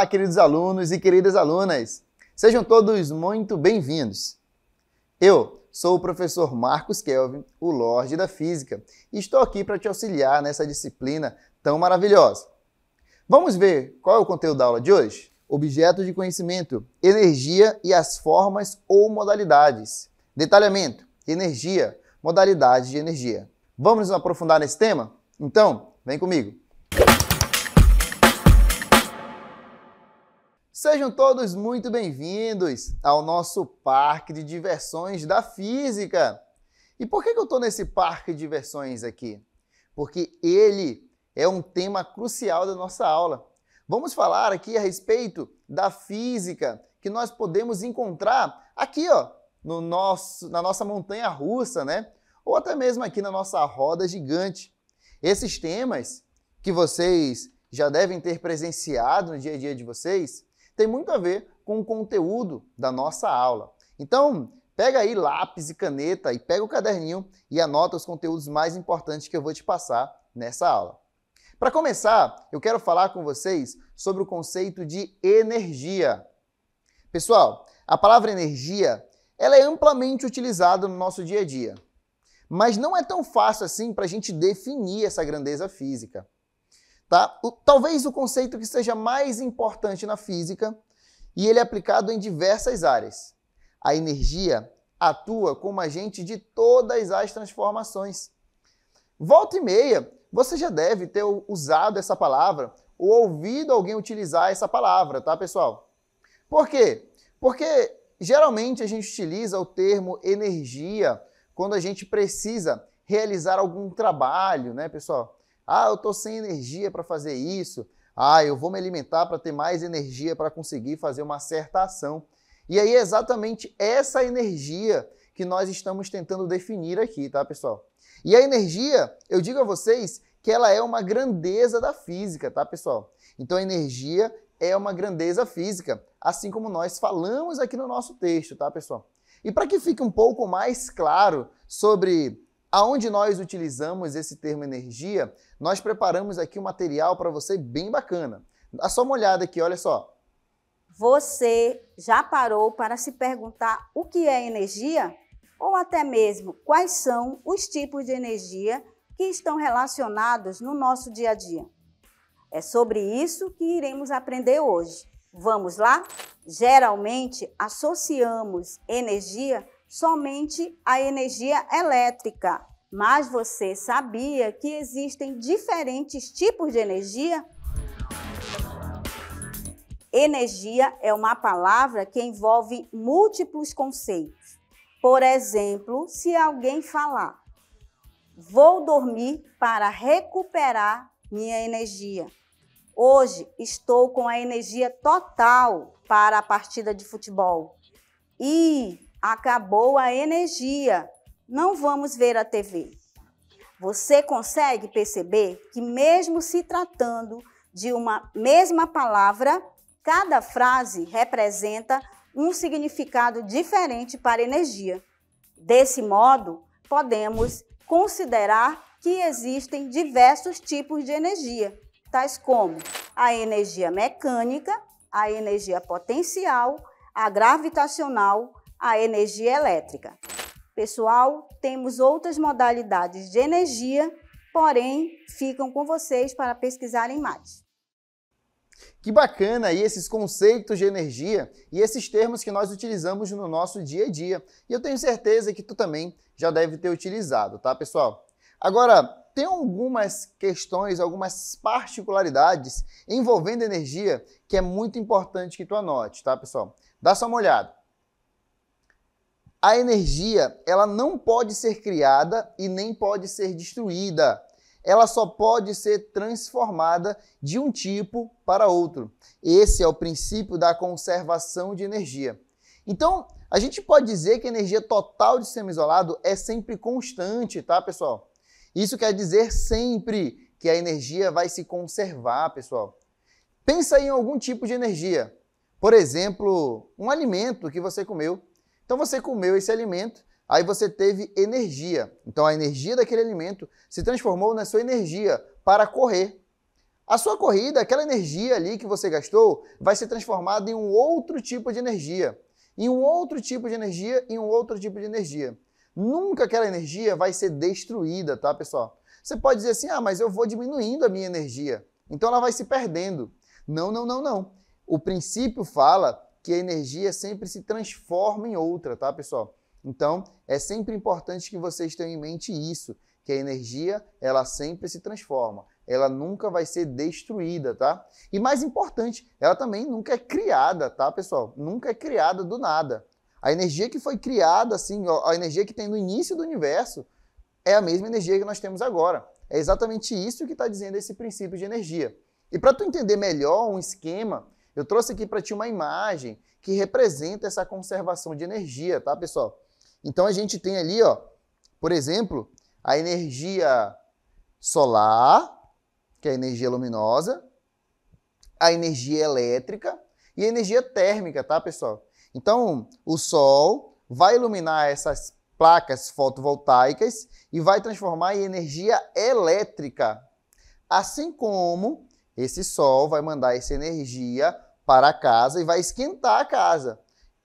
Olá, queridos alunos e queridas alunas. Sejam todos muito bem-vindos. Eu sou o professor Marcos Kelvin, o Lorde da Física, e estou aqui para te auxiliar nessa disciplina tão maravilhosa. Vamos ver qual é o conteúdo da aula de hoje? Objeto de conhecimento, energia e as formas ou modalidades. Detalhamento, energia, modalidades de energia. Vamos nos aprofundar nesse tema? Então, vem comigo. Sejam todos muito bem-vindos ao nosso parque de diversões da física. E por que eu estou nesse parque de diversões aqui? Porque ele é um tema crucial da nossa aula. Vamos falar aqui a respeito da física que nós podemos encontrar aqui, ó, no nosso, na nossa montanha russa, né? Ou até mesmo aqui na nossa roda gigante. Esses temas que vocês já devem ter presenciado no dia a dia de vocês, tem muito a ver com o conteúdo da nossa aula. Então, pega aí lápis e caneta e pega o caderninho e anota os conteúdos mais importantes que eu vou te passar nessa aula. Para começar, eu quero falar com vocês sobre o conceito de energia. Pessoal, a palavra energia, ela é amplamente utilizada no nosso dia a dia. Mas não é tão fácil assim para a gente definir essa grandeza física. Tá? O, talvez o conceito que seja mais importante na física, e ele é aplicado em diversas áreas. A energia atua como agente de todas as transformações. Volta e meia, você já deve ter usado essa palavra ou ouvido alguém utilizar essa palavra, tá, pessoal? Por quê? Porque geralmente a gente utiliza o termo energia quando a gente precisa realizar algum trabalho, né, pessoal? Ah, eu estou sem energia para fazer isso. Ah, eu vou me alimentar para ter mais energia para conseguir fazer uma certa ação. E aí é exatamente essa energia que nós estamos tentando definir aqui, tá, pessoal? E a energia, eu digo a vocês que ela é uma grandeza da física, tá, pessoal? Então a energia é uma grandeza física, assim como nós falamos aqui no nosso texto, tá, pessoal? E para que fique um pouco mais claro sobre Aonde nós utilizamos esse termo energia, nós preparamos aqui um material para você bem bacana. Dá só uma olhada aqui, olha só. Você já parou para se perguntar o que é energia? Ou até mesmo quais são os tipos de energia que estão relacionados no nosso dia a dia? É sobre isso que iremos aprender hoje. Vamos lá? Geralmente associamos energia somente a energia elétrica. Mas você sabia que existem diferentes tipos de energia? Energia é uma palavra que envolve múltiplos conceitos. Por exemplo, se alguém falar, vou dormir para recuperar minha energia. Hoje estou com a energia total para a partida de futebol. E Acabou a energia. Não vamos ver a TV. Você consegue perceber que, mesmo se tratando de uma mesma palavra, cada frase representa um significado diferente para energia. Desse modo, podemos considerar que existem diversos tipos de energia, tais como a energia mecânica, a energia potencial, a gravitacional, a energia elétrica. Pessoal, temos outras modalidades de energia, porém ficam com vocês para pesquisarem mais. Que bacana aí esses conceitos de energia e esses termos que nós utilizamos no nosso dia a dia. E eu tenho certeza que tu também já deve ter utilizado, tá, pessoal? Agora, tem algumas questões, algumas particularidades envolvendo energia que é muito importante que tu anote, tá, pessoal? Dá só uma olhada. A energia, ela não pode ser criada e nem pode ser destruída. Ela só pode ser transformada de um tipo para outro. Esse é o princípio da conservação de energia. Então, a gente pode dizer que a energia total de sistema isolado é sempre constante, tá, pessoal? Isso quer dizer sempre que a energia vai se conservar, pessoal. Pensa em algum tipo de energia. Por exemplo, um alimento que você comeu então você comeu esse alimento, aí você teve energia. Então a energia daquele alimento se transformou na sua energia para correr. A sua corrida, aquela energia ali que você gastou, vai ser transformada em um outro tipo de energia. Em um outro tipo de energia, em um outro tipo de energia. Nunca aquela energia vai ser destruída, tá, pessoal? Você pode dizer assim: ah, mas eu vou diminuindo a minha energia. Então ela vai se perdendo. Não, não, não, não. O princípio fala que a energia sempre se transforma em outra, tá, pessoal? Então, é sempre importante que vocês tenham em mente isso, que a energia, ela sempre se transforma. Ela nunca vai ser destruída, tá? E mais importante, ela também nunca é criada, tá, pessoal? Nunca é criada do nada. A energia que foi criada, assim, a energia que tem no início do universo, é a mesma energia que nós temos agora. É exatamente isso que está dizendo esse princípio de energia. E para tu entender melhor um esquema eu trouxe aqui para ti uma imagem que representa essa conservação de energia, tá, pessoal? Então a gente tem ali, ó, por exemplo, a energia solar, que é a energia luminosa, a energia elétrica e a energia térmica, tá, pessoal? Então, o sol vai iluminar essas placas fotovoltaicas e vai transformar em energia elétrica, assim como esse sol vai mandar essa energia para a casa e vai esquentar a casa,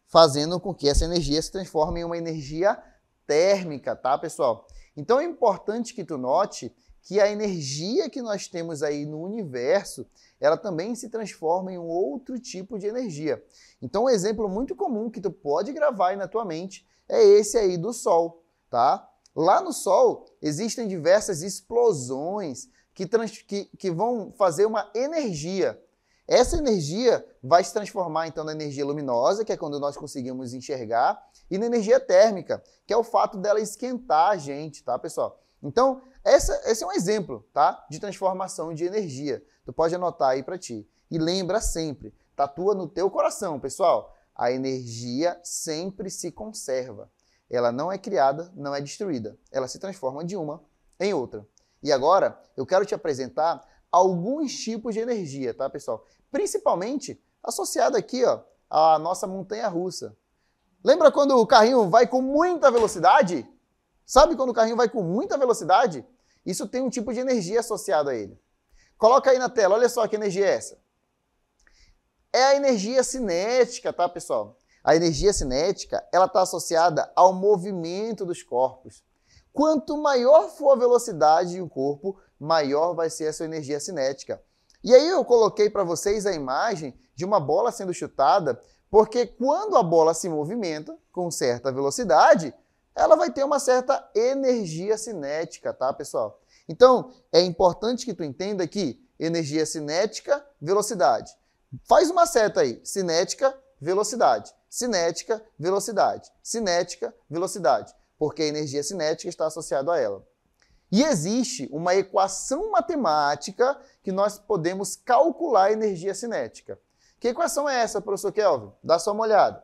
fazendo com que essa energia se transforme em uma energia térmica, tá, pessoal? Então é importante que tu note que a energia que nós temos aí no universo, ela também se transforma em um outro tipo de energia. Então um exemplo muito comum que tu pode gravar aí na tua mente é esse aí do sol, tá? Lá no sol existem diversas explosões, que, trans, que, que vão fazer uma energia. Essa energia vai se transformar então na energia luminosa, que é quando nós conseguimos enxergar, e na energia térmica, que é o fato dela esquentar a gente, tá, pessoal? Então, essa, esse é um exemplo, tá? De transformação de energia. Tu pode anotar aí para ti. E lembra sempre, tatua no teu coração, pessoal. A energia sempre se conserva. Ela não é criada, não é destruída. Ela se transforma de uma em outra. E agora eu quero te apresentar alguns tipos de energia, tá, pessoal? Principalmente associado aqui, ó, à nossa montanha russa. Lembra quando o carrinho vai com muita velocidade? Sabe quando o carrinho vai com muita velocidade? Isso tem um tipo de energia associado a ele. Coloca aí na tela, olha só que energia é essa. É a energia cinética, tá, pessoal? A energia cinética, ela está associada ao movimento dos corpos. Quanto maior for a velocidade de um corpo, maior vai ser a sua energia cinética. E aí eu coloquei para vocês a imagem de uma bola sendo chutada, porque quando a bola se movimenta com certa velocidade, ela vai ter uma certa energia cinética, tá, pessoal? Então, é importante que tu entenda que energia cinética, velocidade. Faz uma seta aí, cinética, velocidade, cinética, velocidade, cinética, velocidade porque a energia cinética está associada a ela. E existe uma equação matemática que nós podemos calcular a energia cinética. Que equação é essa, professor Kelvin? Dá só uma olhada.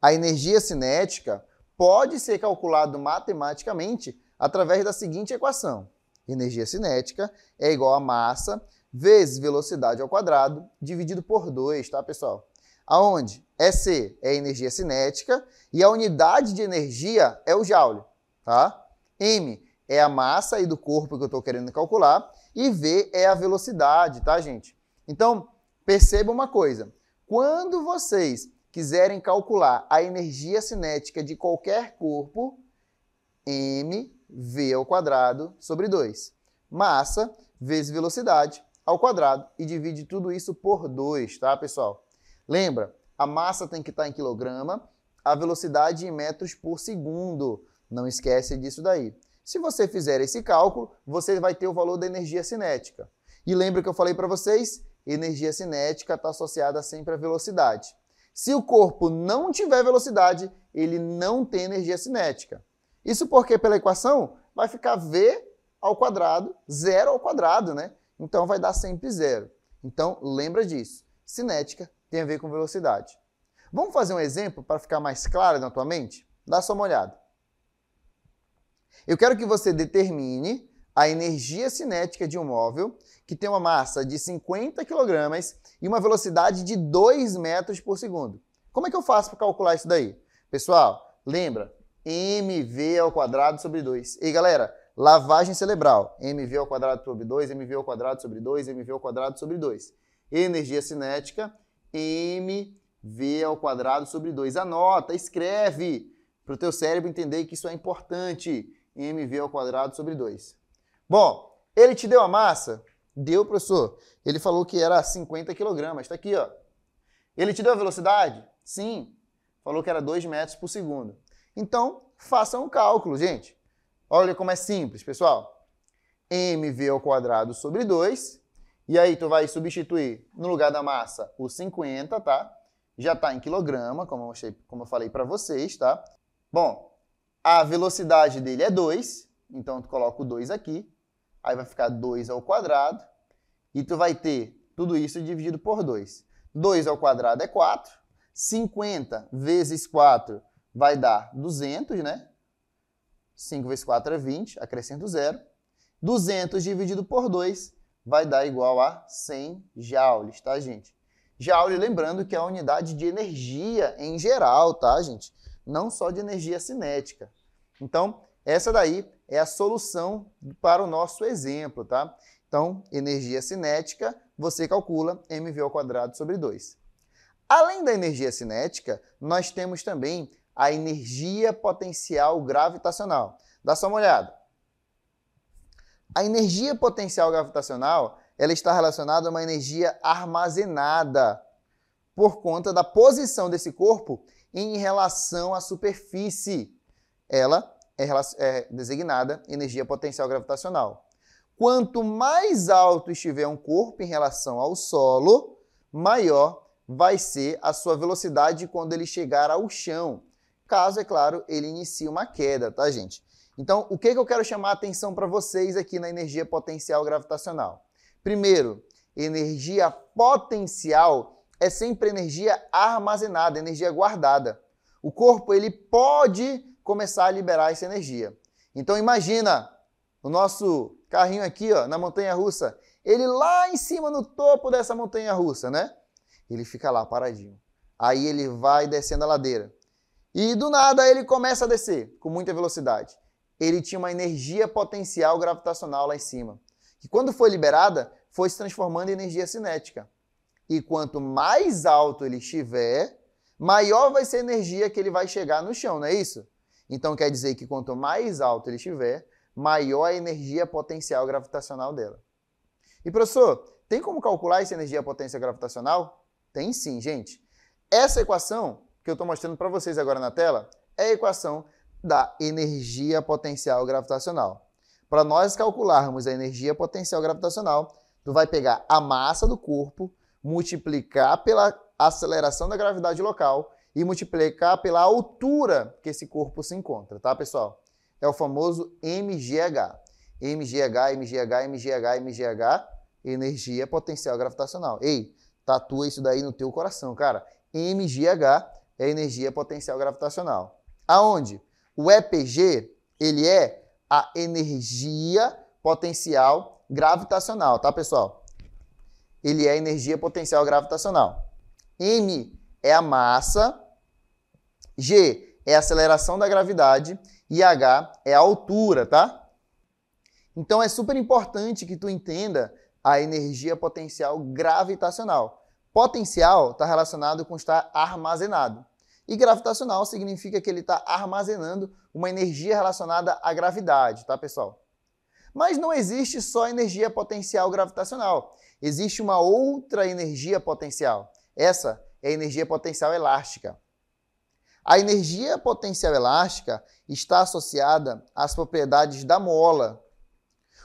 A energia cinética pode ser calculada matematicamente através da seguinte equação. Energia cinética é igual a massa vezes velocidade ao quadrado dividido por 2, tá, pessoal? aonde EC é, é energia cinética e a unidade de energia é o joule, tá? M é a massa aí do corpo que eu estou querendo calcular e V é a velocidade, tá, gente? Então, perceba uma coisa. Quando vocês quiserem calcular a energia cinética de qualquer corpo, mv ao quadrado sobre 2. Massa vezes velocidade ao quadrado e divide tudo isso por 2, tá, pessoal? Lembra, a massa tem que estar tá em quilograma, a velocidade em metros por segundo. Não esquece disso daí. Se você fizer esse cálculo, você vai ter o valor da energia cinética. E lembra que eu falei para vocês? Energia cinética está associada sempre à velocidade. Se o corpo não tiver velocidade, ele não tem energia cinética. Isso porque pela equação vai ficar v ao quadrado, zero ao quadrado, né? Então vai dar sempre zero. Então lembra disso. Cinética tem a ver com velocidade. Vamos fazer um exemplo para ficar mais claro na tua mente? Dá só uma olhada. Eu quero que você determine a energia cinética de um móvel que tem uma massa de 50 kg e uma velocidade de 2 metros por segundo. Como é que eu faço para calcular isso daí? Pessoal, lembra, mv ao quadrado sobre 2. E galera, lavagem cerebral, mv ao quadrado sobre 2, mv ao quadrado sobre 2, mv ao quadrado sobre 2. Energia cinética mv ao quadrado sobre 2. Anota, escreve, para o teu cérebro entender que isso é importante, mv ao quadrado sobre 2. Bom, ele te deu a massa? Deu, professor. Ele falou que era 50 kg, está aqui, ó. Ele te deu a velocidade? Sim. Falou que era 2 metros por segundo. Então, façam um cálculo, gente. Olha como é simples, pessoal. mv ao quadrado sobre 2 e aí tu vai substituir no lugar da massa o 50, tá? Já está em quilograma, como eu, achei, como eu falei para vocês, tá? Bom, a velocidade dele é 2, então tu coloca o 2 aqui, aí vai ficar 2 ao quadrado, e tu vai ter tudo isso dividido por 2. 2 ao quadrado é 4, 50 vezes 4 vai dar 200, né? 5 vezes 4 é 20, acrescento zero. 200 dividido por 2 vai dar igual a 100 joules, tá, gente? Joule, lembrando que é a unidade de energia em geral, tá, gente? Não só de energia cinética. Então, essa daí é a solução para o nosso exemplo, tá? Então, energia cinética, você calcula mv ao quadrado sobre 2. Além da energia cinética, nós temos também a energia potencial gravitacional. Dá só uma olhada. A energia potencial gravitacional ela está relacionada a uma energia armazenada por conta da posição desse corpo em relação à superfície. Ela é, é designada energia potencial gravitacional. Quanto mais alto estiver um corpo em relação ao solo, maior vai ser a sua velocidade quando ele chegar ao chão. Caso, é claro, ele inicie uma queda, tá, gente? Então, o que, que eu quero chamar a atenção para vocês aqui na energia potencial gravitacional? Primeiro, energia potencial é sempre energia armazenada, energia guardada. O corpo ele pode começar a liberar essa energia. Então imagina o nosso carrinho aqui, ó, na montanha russa, ele lá em cima no topo dessa montanha russa, né? Ele fica lá paradinho. Aí ele vai descendo a ladeira. E do nada ele começa a descer com muita velocidade ele tinha uma energia potencial gravitacional lá em cima, que quando foi liberada, foi se transformando em energia cinética. E quanto mais alto ele estiver, maior vai ser a energia que ele vai chegar no chão, não é isso? Então quer dizer que quanto mais alto ele estiver, maior a energia potencial gravitacional dela. E professor, tem como calcular essa energia potencial gravitacional? Tem sim, gente. Essa equação que eu estou mostrando para vocês agora na tela é a equação da energia potencial gravitacional. Para nós calcularmos a energia potencial gravitacional, tu vai pegar a massa do corpo, multiplicar pela aceleração da gravidade local e multiplicar pela altura que esse corpo se encontra, tá, pessoal? É o famoso MGH. MGH, MGH, MGH, MGH, energia potencial gravitacional. Ei, tatua isso daí no teu coração, cara. MGH é energia potencial gravitacional. Aonde? O EPG, ele é a energia potencial gravitacional, tá, pessoal? Ele é a energia potencial gravitacional. M é a massa, G é a aceleração da gravidade e H é a altura, tá? Então é super importante que tu entenda a energia potencial gravitacional. Potencial está relacionado com estar armazenado. E gravitacional significa que ele está armazenando uma energia relacionada à gravidade, tá pessoal? Mas não existe só energia potencial gravitacional. Existe uma outra energia potencial. Essa é a energia potencial elástica. A energia potencial elástica está associada às propriedades da mola.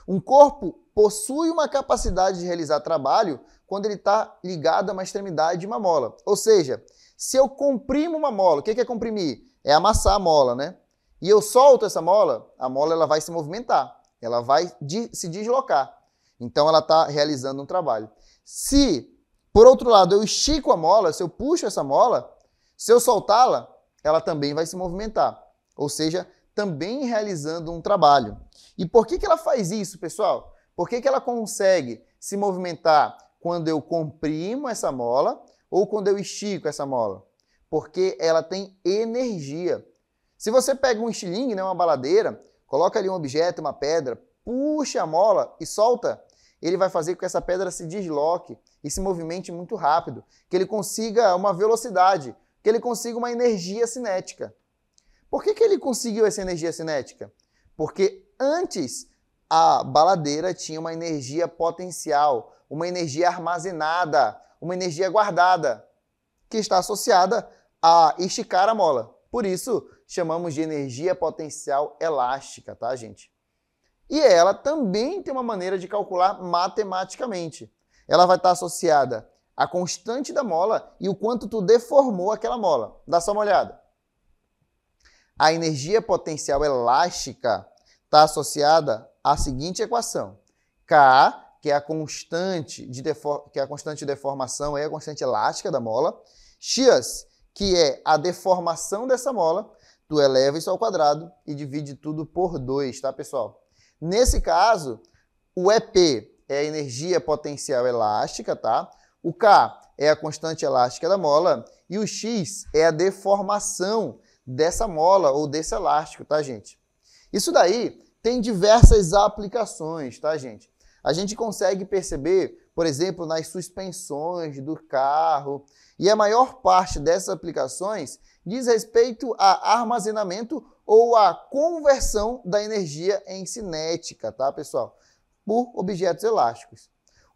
Um corpo possui uma capacidade de realizar trabalho quando ele está ligado a uma extremidade de uma mola. Ou seja, se eu comprimo uma mola, o é que é comprimir? É amassar a mola, né? E eu solto essa mola, a mola ela vai se movimentar, ela vai de, se deslocar. Então ela está realizando um trabalho. Se, por outro lado, eu estico a mola, se eu puxo essa mola, se eu soltá-la, ela também vai se movimentar. Ou seja, também realizando um trabalho. E por que, que ela faz isso, pessoal? Por que, que ela consegue se movimentar quando eu comprimo essa mola ou quando eu estico essa mola? Porque ela tem energia. Se você pega um estilingue, né, uma baladeira, coloca ali um objeto, uma pedra, puxa a mola e solta, ele vai fazer com que essa pedra se desloque e se movimente muito rápido, que ele consiga uma velocidade, que ele consiga uma energia cinética. Por que, que ele conseguiu essa energia cinética? Porque antes a baladeira tinha uma energia potencial, uma energia armazenada, uma energia guardada, que está associada a esticar a mola. Por isso, chamamos de energia potencial elástica, tá, gente? E ela também tem uma maneira de calcular matematicamente. Ela vai estar associada à constante da mola e o quanto tu deformou aquela mola. Dá só uma olhada. A energia potencial elástica está associada à seguinte equação: K que é a constante de, que é a constante de deformação é a constante elástica da mola, x, que é a deformação dessa mola, tu eleva isso ao quadrado e divide tudo por 2, tá, pessoal? Nesse caso, o EP é a energia potencial elástica, tá? O K é a constante elástica da mola e o X é a deformação dessa mola ou desse elástico, tá, gente? Isso daí tem diversas aplicações, tá, gente? A gente consegue perceber, por exemplo, nas suspensões do carro, e a maior parte dessas aplicações diz respeito a armazenamento ou a conversão da energia em cinética, tá, pessoal? Por objetos elásticos.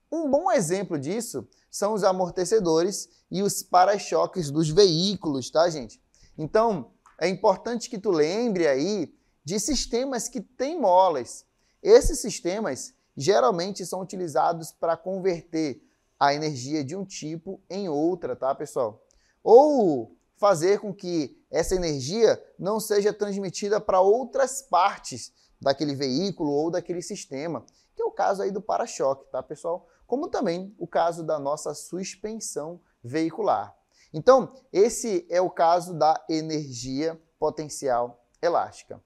Um bom exemplo disso são os amortecedores e os para-choques dos veículos, tá, gente? Então, é importante que tu lembre aí de sistemas que têm molas. Esses sistemas, geralmente são utilizados para converter a energia de um tipo em outra, tá, pessoal? Ou fazer com que essa energia não seja transmitida para outras partes daquele veículo ou daquele sistema, que é o caso aí do para-choque, tá, pessoal? Como também o caso da nossa suspensão veicular. Então, esse é o caso da energia potencial elástica.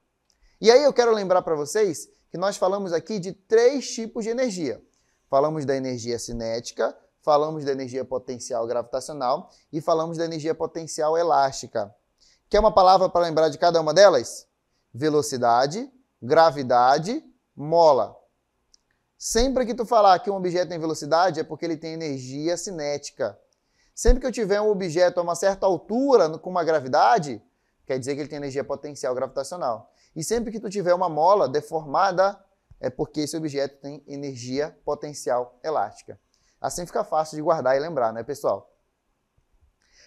E aí eu quero lembrar para vocês que nós falamos aqui de três tipos de energia. Falamos da energia cinética, falamos da energia potencial gravitacional e falamos da energia potencial elástica. Quer uma palavra para lembrar de cada uma delas? Velocidade, gravidade, mola. Sempre que tu falar que um objeto tem velocidade é porque ele tem energia cinética. Sempre que eu tiver um objeto a uma certa altura com uma gravidade, quer dizer que ele tem energia potencial gravitacional. E sempre que tu tiver uma mola deformada, é porque esse objeto tem energia potencial elástica. Assim fica fácil de guardar e lembrar, né, pessoal?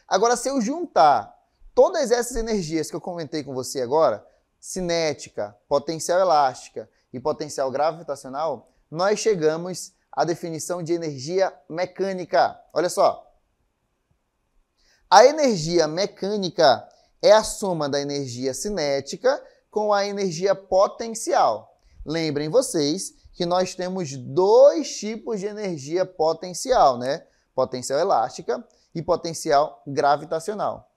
Agora, se eu juntar todas essas energias que eu comentei com você agora, cinética, potencial elástica e potencial gravitacional, nós chegamos à definição de energia mecânica. Olha só. A energia mecânica é a soma da energia cinética com a energia potencial. Lembrem vocês que nós temos dois tipos de energia potencial, né? Potencial elástica e potencial gravitacional.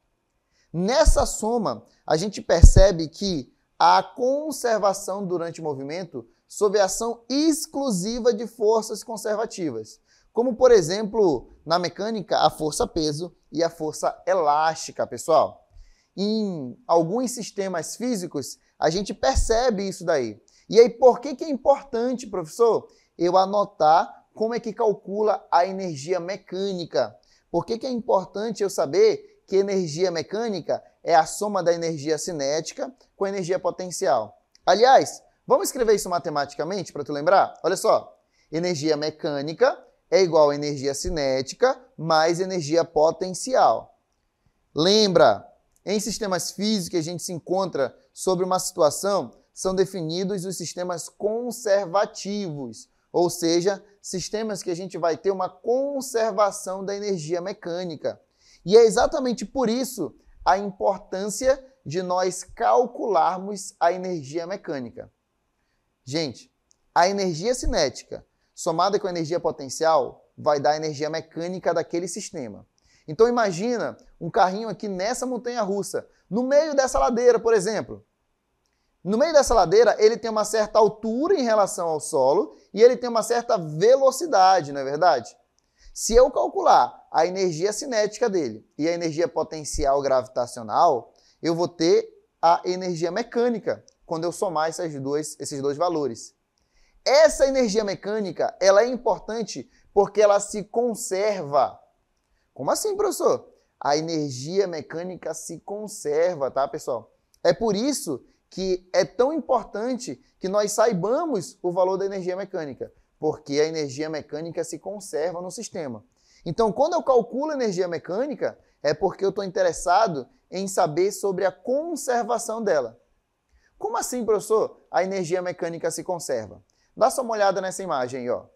Nessa soma, a gente percebe que a conservação durante o movimento sob a ação exclusiva de forças conservativas, como por exemplo, na mecânica, a força peso e a força elástica, pessoal. Em alguns sistemas físicos, a gente percebe isso daí. E aí, por que, que é importante, professor, eu anotar como é que calcula a energia mecânica? Por que, que é importante eu saber que energia mecânica é a soma da energia cinética com a energia potencial? Aliás, vamos escrever isso matematicamente para tu lembrar? Olha só, energia mecânica é igual a energia cinética mais energia potencial. Lembra, em sistemas físicos que a gente se encontra sobre uma situação, são definidos os sistemas conservativos, ou seja, sistemas que a gente vai ter uma conservação da energia mecânica. E é exatamente por isso a importância de nós calcularmos a energia mecânica. Gente, a energia cinética somada com a energia potencial vai dar a energia mecânica daquele sistema. Então imagina um carrinho aqui nessa montanha russa, no meio dessa ladeira, por exemplo. No meio dessa ladeira, ele tem uma certa altura em relação ao solo e ele tem uma certa velocidade, não é verdade? Se eu calcular a energia cinética dele e a energia potencial gravitacional, eu vou ter a energia mecânica quando eu somar esses dois esses dois valores. Essa energia mecânica ela é importante porque ela se conserva. Como assim, professor? A energia mecânica se conserva, tá, pessoal? É por isso que é tão importante que nós saibamos o valor da energia mecânica, porque a energia mecânica se conserva no sistema. Então, quando eu calculo energia mecânica, é porque eu estou interessado em saber sobre a conservação dela. Como assim, professor? A energia mecânica se conserva. Dá só uma olhada nessa imagem aí, ó.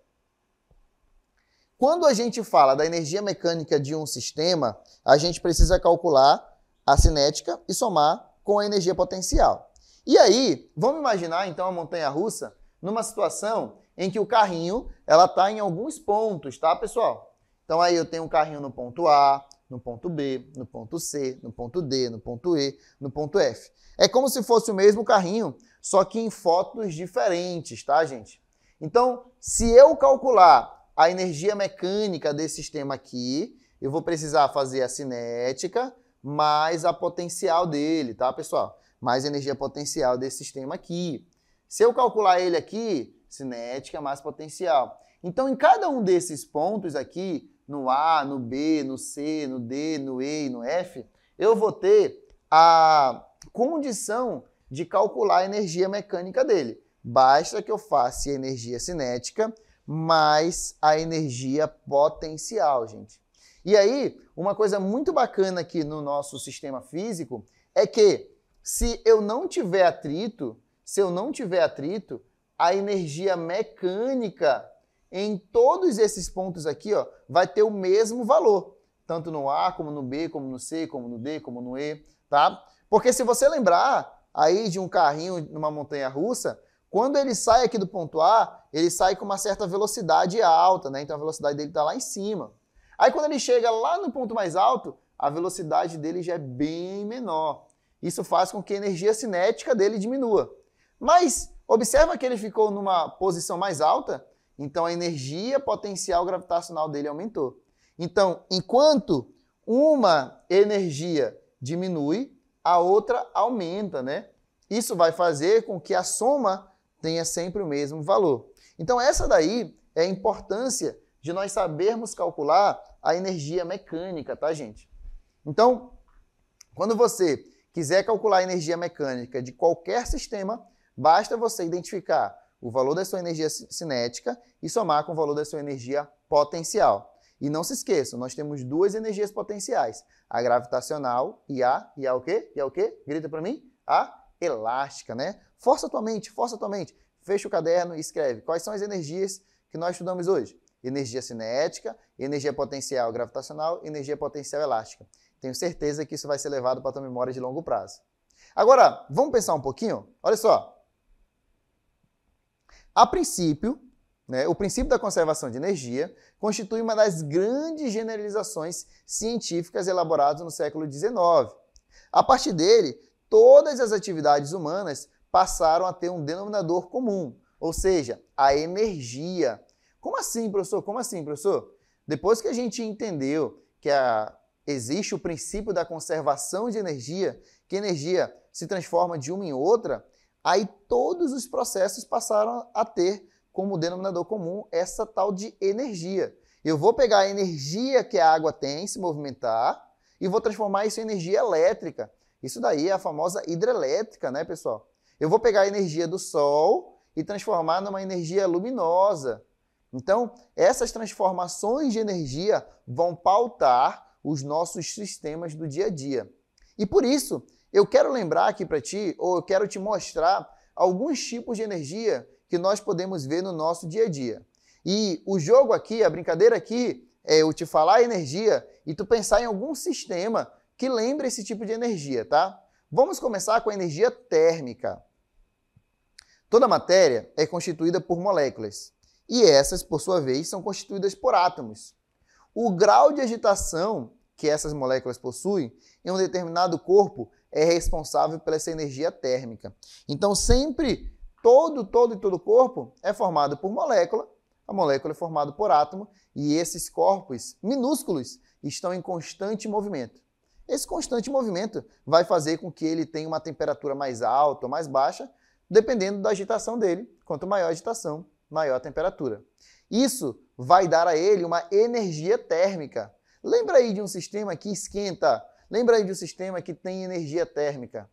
Quando a gente fala da energia mecânica de um sistema, a gente precisa calcular a cinética e somar com a energia potencial. E aí, vamos imaginar então a montanha russa numa situação em que o carrinho ela está em alguns pontos, tá, pessoal? Então aí eu tenho um carrinho no ponto A, no ponto B, no ponto C, no ponto D, no ponto E, no ponto F. É como se fosse o mesmo carrinho, só que em fotos diferentes, tá, gente? Então, se eu calcular a energia mecânica desse sistema aqui, eu vou precisar fazer a cinética mais a potencial dele, tá, pessoal? Mais energia potencial desse sistema aqui. Se eu calcular ele aqui, cinética mais potencial. Então, em cada um desses pontos aqui, no A, no B, no C, no D, no E e no F, eu vou ter a condição de calcular a energia mecânica dele. Basta que eu faça a energia cinética mais a energia potencial, gente. E aí, uma coisa muito bacana aqui no nosso sistema físico é que se eu não tiver atrito, se eu não tiver atrito, a energia mecânica em todos esses pontos aqui, ó, vai ter o mesmo valor, tanto no A como no B, como no C, como no D, como no E, tá? Porque se você lembrar aí de um carrinho numa montanha russa, quando ele sai aqui do ponto A, ele sai com uma certa velocidade alta, né? Então a velocidade dele está lá em cima. Aí quando ele chega lá no ponto mais alto, a velocidade dele já é bem menor. Isso faz com que a energia cinética dele diminua. Mas observa que ele ficou numa posição mais alta, então a energia potencial gravitacional dele aumentou. Então, enquanto uma energia diminui, a outra aumenta, né? Isso vai fazer com que a soma tenha sempre o mesmo valor. Então, essa daí é a importância de nós sabermos calcular a energia mecânica, tá, gente? Então, quando você quiser calcular a energia mecânica de qualquer sistema, basta você identificar o valor da sua energia cinética e somar com o valor da sua energia potencial. E não se esqueçam, nós temos duas energias potenciais, a gravitacional e a e a o quê? E a o quê? Grita para mim, a elástica, né? Força a tua mente, força a tua mente. Fecha o caderno e escreve. Quais são as energias que nós estudamos hoje? Energia cinética, energia potencial gravitacional, energia potencial elástica. Tenho certeza que isso vai ser levado para a tua memória de longo prazo. Agora, vamos pensar um pouquinho? Olha só. A princípio, né, o princípio da conservação de energia constitui uma das grandes generalizações científicas elaboradas no século XIX. A partir dele, todas as atividades humanas passaram a ter um denominador comum, ou seja, a energia. Como assim, professor? Como assim, professor? Depois que a gente entendeu que a, existe o princípio da conservação de energia, que energia se transforma de uma em outra, aí todos os processos passaram a ter como denominador comum essa tal de energia. Eu vou pegar a energia que a água tem se movimentar e vou transformar isso em energia elétrica. Isso daí é a famosa hidrelétrica, né, pessoal? Eu vou pegar a energia do Sol e transformar numa energia luminosa. Então, essas transformações de energia vão pautar os nossos sistemas do dia a dia. E por isso, eu quero lembrar aqui para ti, ou eu quero te mostrar alguns tipos de energia que nós podemos ver no nosso dia a dia. E o jogo aqui, a brincadeira aqui, é eu te falar a energia e tu pensar em algum sistema que lembre esse tipo de energia, tá? Vamos começar com a energia térmica. Toda matéria é constituída por moléculas, e essas, por sua vez, são constituídas por átomos. O grau de agitação que essas moléculas possuem em um determinado corpo é responsável pela essa energia térmica. Então, sempre todo, todo e todo corpo é formado por molécula, a molécula é formada por átomo, e esses corpos minúsculos estão em constante movimento. Esse constante movimento vai fazer com que ele tenha uma temperatura mais alta ou mais baixa, dependendo da agitação dele. Quanto maior a agitação, maior a temperatura. Isso vai dar a ele uma energia térmica. Lembra aí de um sistema que esquenta? Lembra aí de um sistema que tem energia térmica?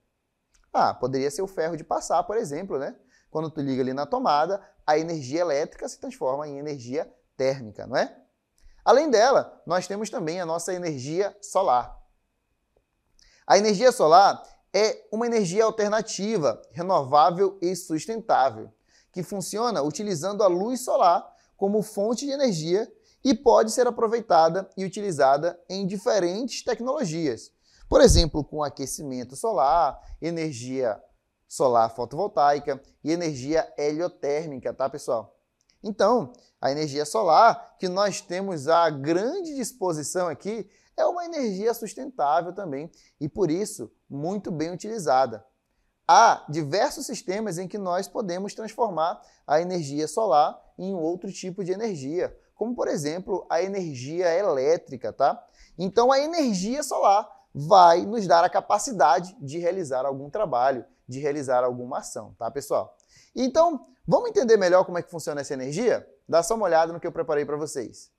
Ah, poderia ser o ferro de passar, por exemplo, né? Quando tu liga ali na tomada, a energia elétrica se transforma em energia térmica, não é? Além dela, nós temos também a nossa energia solar. A energia solar é uma energia alternativa, renovável e sustentável, que funciona utilizando a luz solar como fonte de energia e pode ser aproveitada e utilizada em diferentes tecnologias. Por exemplo, com aquecimento solar, energia solar fotovoltaica e energia heliotérmica, tá, pessoal? Então, a energia solar que nós temos à grande disposição aqui é uma energia sustentável também e, por isso, muito bem utilizada. Há diversos sistemas em que nós podemos transformar a energia solar em outro tipo de energia, como, por exemplo, a energia elétrica. Tá? Então, a energia solar vai nos dar a capacidade de realizar algum trabalho, de realizar alguma ação, tá, pessoal? Então, vamos entender melhor como é que funciona essa energia? Dá só uma olhada no que eu preparei para vocês.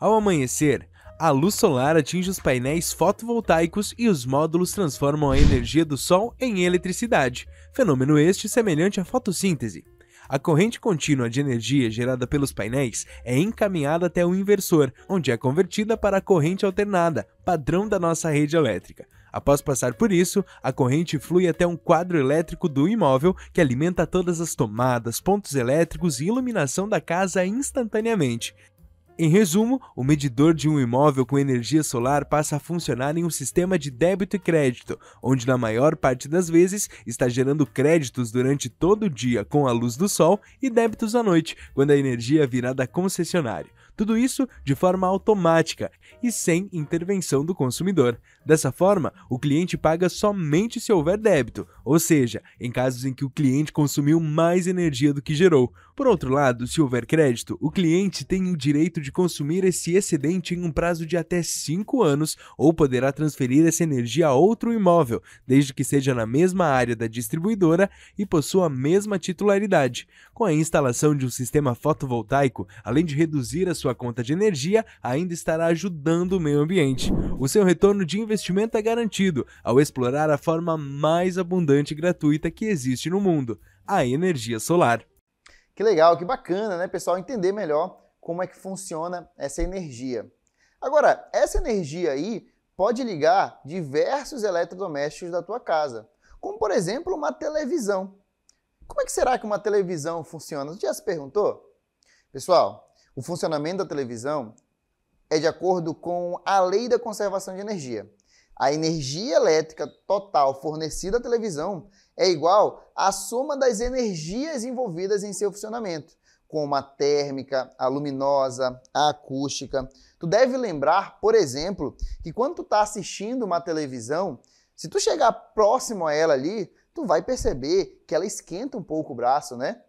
Ao amanhecer, a luz solar atinge os painéis fotovoltaicos e os módulos transformam a energia do sol em eletricidade, fenômeno este semelhante à fotossíntese. A corrente contínua de energia gerada pelos painéis é encaminhada até o inversor, onde é convertida para a corrente alternada, padrão da nossa rede elétrica. Após passar por isso, a corrente flui até um quadro elétrico do imóvel que alimenta todas as tomadas, pontos elétricos e iluminação da casa instantaneamente. Em resumo, o medidor de um imóvel com energia solar passa a funcionar em um sistema de débito e crédito, onde na maior parte das vezes está gerando créditos durante todo o dia com a luz do sol e débitos à noite, quando a energia é virá da concessionária. Tudo isso de forma automática e sem intervenção do consumidor. Dessa forma, o cliente paga somente se houver débito, ou seja, em casos em que o cliente consumiu mais energia do que gerou. Por outro lado, se houver crédito, o cliente tem o direito de consumir esse excedente em um prazo de até 5 anos ou poderá transferir essa energia a outro imóvel, desde que seja na mesma área da distribuidora e possua a mesma titularidade. Com a instalação de um sistema fotovoltaico, além de reduzir a sua conta de energia, ainda estará ajudando o meio ambiente. O seu retorno de investimento investimento é garantido ao explorar a forma mais abundante e gratuita que existe no mundo, a energia solar. Que legal, que bacana, né, pessoal, entender melhor como é que funciona essa energia. Agora, essa energia aí pode ligar diversos eletrodomésticos da tua casa, como por exemplo uma televisão. Como é que será que uma televisão funciona? Você já se perguntou? Pessoal, o funcionamento da televisão é de acordo com a lei da conservação de energia. A energia elétrica total fornecida à televisão é igual à soma das energias envolvidas em seu funcionamento, como a térmica, a luminosa, a acústica. Tu deve lembrar, por exemplo, que quando tu está assistindo uma televisão, se tu chegar próximo a ela ali, tu vai perceber que ela esquenta um pouco o braço, né?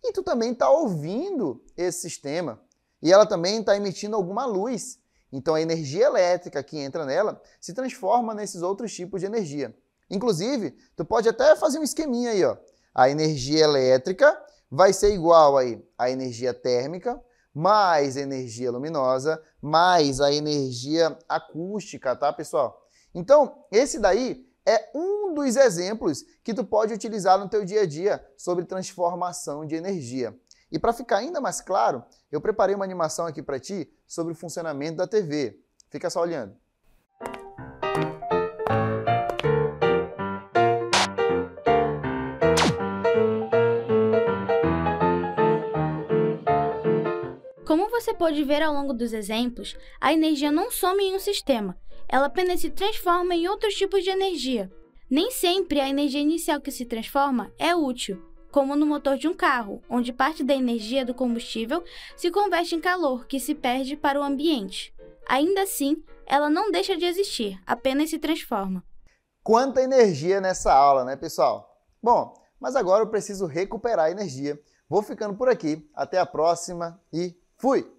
E tu também está ouvindo esse sistema. E ela também está emitindo alguma luz. Então a energia elétrica que entra nela se transforma nesses outros tipos de energia. Inclusive, tu pode até fazer um esqueminha aí, ó. A energia elétrica vai ser igual aí à energia térmica mais energia luminosa mais a energia acústica, tá, pessoal? Então, esse daí é um dos exemplos que tu pode utilizar no teu dia a dia sobre transformação de energia. E para ficar ainda mais claro, eu preparei uma animação aqui para ti sobre o funcionamento da TV. Fica só olhando. Como você pode ver ao longo dos exemplos, a energia não some em um sistema, ela apenas se transforma em outros tipos de energia. Nem sempre a energia inicial que se transforma é útil como no motor de um carro, onde parte da energia do combustível se converte em calor que se perde para o ambiente. Ainda assim, ela não deixa de existir, apenas se transforma. Quanta energia nessa aula, né, pessoal? Bom, mas agora eu preciso recuperar a energia. Vou ficando por aqui. Até a próxima e fui!